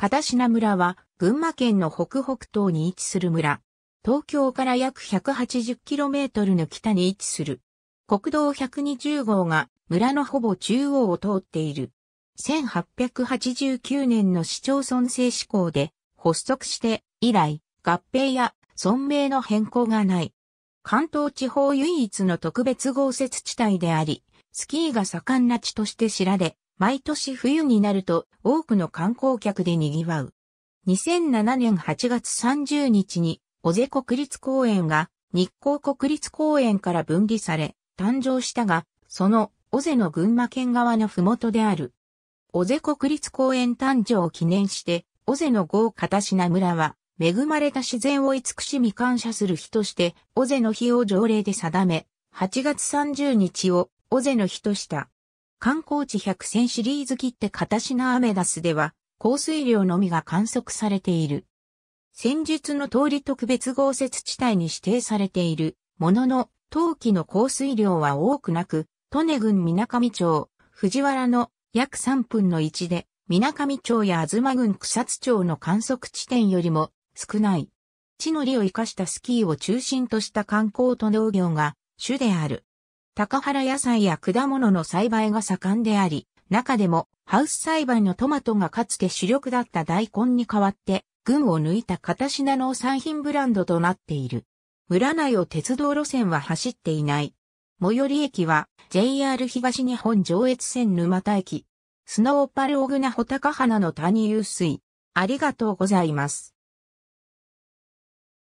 片品村は群馬県の北北東に位置する村。東京から約 180km の北に位置する。国道120号が村のほぼ中央を通っている。1889年の市町村制施行で発足して以来合併や村名の変更がない。関東地方唯一の特別豪雪地帯であり、スキーが盛んな地として知られ、毎年冬になると多くの観光客で賑わう。2007年8月30日に、尾瀬国立公園が日光国立公園から分離され、誕生したが、その尾瀬の群馬県側の麓である。尾瀬国立公園誕生を記念して、尾瀬の豪片品村は、恵まれた自然を慈しみ感謝する日として、尾瀬の日を条例で定め、8月30日を尾瀬の日とした。観光地100選シリーズ切って片品アメダスでは、降水量のみが観測されている。先術の通り特別豪雪地帯に指定されている、ものの、冬季の降水量は多くなく、利根郡水上町、藤原の約3分の1で、水上町や東郡草津町の観測地点よりも少ない。地の利を生かしたスキーを中心とした観光と農業が主である。高原野菜や果物の栽培が盛んであり、中でもハウス栽培のトマトがかつて主力だった大根に代わって、群を抜いた片品農産品ブランドとなっている。村内を鉄道路線は走っていない。最寄り駅は JR 東日本上越線沼田駅。スノーパルオグナホタカハナの谷湧水。ありがとうございます。